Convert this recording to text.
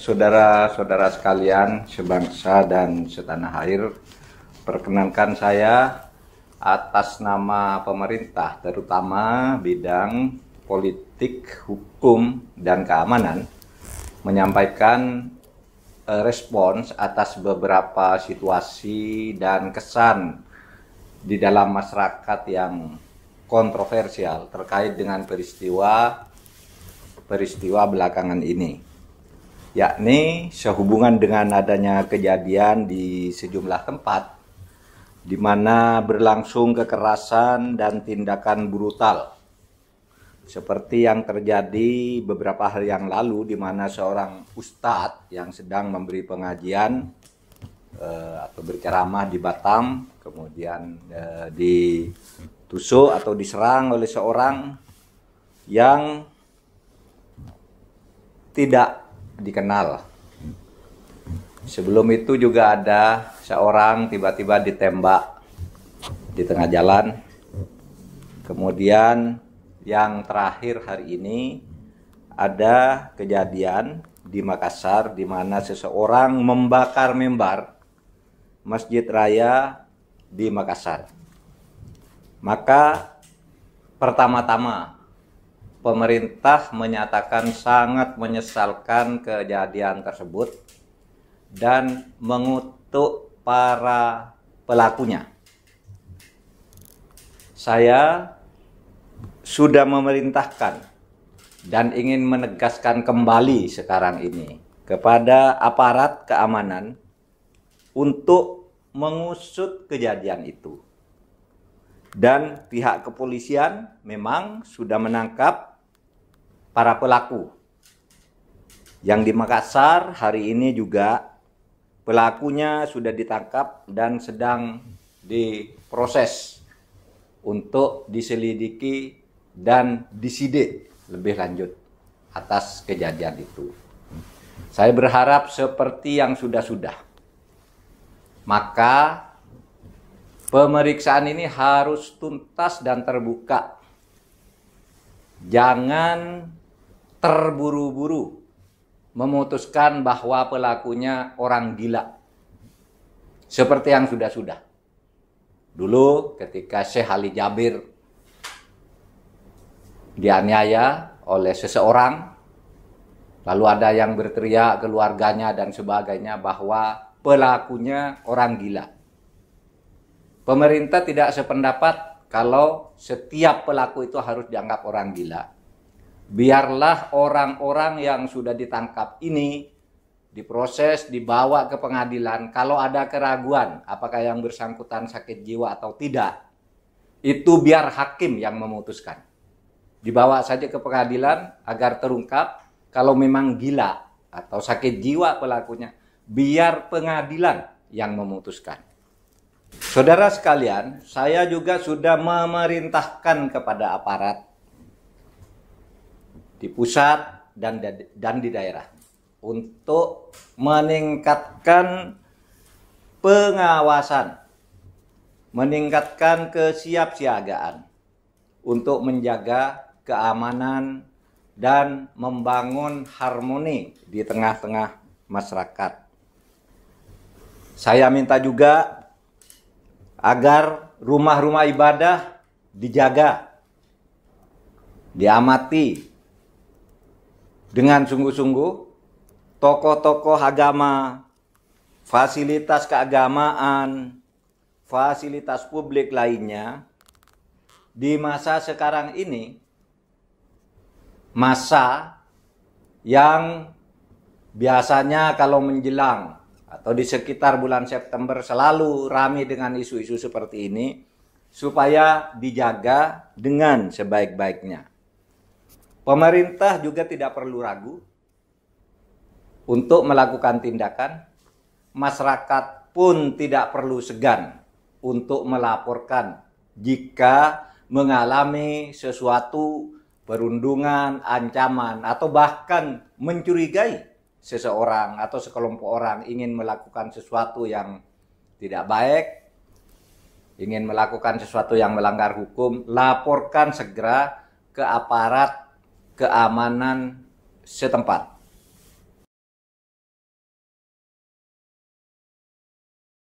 saudara-saudara sekalian sebangsa dan setanah air, perkenankan saya atas nama pemerintah terutama bidang politik, hukum, dan keamanan menyampaikan eh, respons atas beberapa situasi dan kesan di dalam masyarakat yang kontroversial terkait dengan peristiwa peristiwa belakangan ini yakni sehubungan dengan adanya kejadian di sejumlah tempat di mana berlangsung kekerasan dan tindakan brutal seperti yang terjadi beberapa hari yang lalu di mana seorang ustadz yang sedang memberi pengajian eh, atau berceramah di Batam kemudian eh, ditusuk atau diserang oleh seorang yang tidak dikenal. Sebelum itu juga ada seorang tiba-tiba ditembak di tengah jalan. Kemudian yang terakhir hari ini ada kejadian di Makassar di mana seseorang membakar mimbar Masjid Raya di Makassar. Maka pertama-tama pemerintah menyatakan sangat menyesalkan kejadian tersebut dan mengutuk para pelakunya. Saya sudah memerintahkan dan ingin menegaskan kembali sekarang ini kepada aparat keamanan untuk mengusut kejadian itu. Dan pihak kepolisian memang sudah menangkap para pelaku. Yang di Makassar hari ini juga pelakunya sudah ditangkap dan sedang diproses untuk diselidiki dan disidik lebih lanjut atas kejadian itu. Saya berharap seperti yang sudah-sudah. Maka pemeriksaan ini harus tuntas dan terbuka. Jangan terburu-buru memutuskan bahwa pelakunya orang gila. Seperti yang sudah-sudah. Dulu ketika Syekh Ali Jabir dianiaya oleh seseorang, lalu ada yang berteriak keluarganya dan sebagainya bahwa pelakunya orang gila. Pemerintah tidak sependapat kalau setiap pelaku itu harus dianggap orang gila biarlah orang-orang yang sudah ditangkap ini diproses, dibawa ke pengadilan. Kalau ada keraguan, apakah yang bersangkutan sakit jiwa atau tidak, itu biar hakim yang memutuskan. Dibawa saja ke pengadilan agar terungkap kalau memang gila atau sakit jiwa pelakunya, biar pengadilan yang memutuskan. Saudara sekalian, saya juga sudah memerintahkan kepada aparat di pusat dan dan di daerah untuk meningkatkan pengawasan, meningkatkan kesiapsiagaan untuk menjaga keamanan dan membangun harmoni di tengah-tengah masyarakat. Saya minta juga agar rumah-rumah ibadah dijaga, diamati, dengan sungguh-sungguh tokoh-tokoh agama, fasilitas keagamaan, fasilitas publik lainnya di masa sekarang ini masa yang biasanya kalau menjelang atau di sekitar bulan September selalu ramai dengan isu-isu seperti ini supaya dijaga dengan sebaik-baiknya. Pemerintah juga tidak perlu ragu untuk melakukan tindakan. Masyarakat pun tidak perlu segan untuk melaporkan jika mengalami sesuatu perundungan, ancaman, atau bahkan mencurigai seseorang atau sekelompok orang ingin melakukan sesuatu yang tidak baik, ingin melakukan sesuatu yang melanggar hukum, laporkan segera ke aparat keamanan setempat.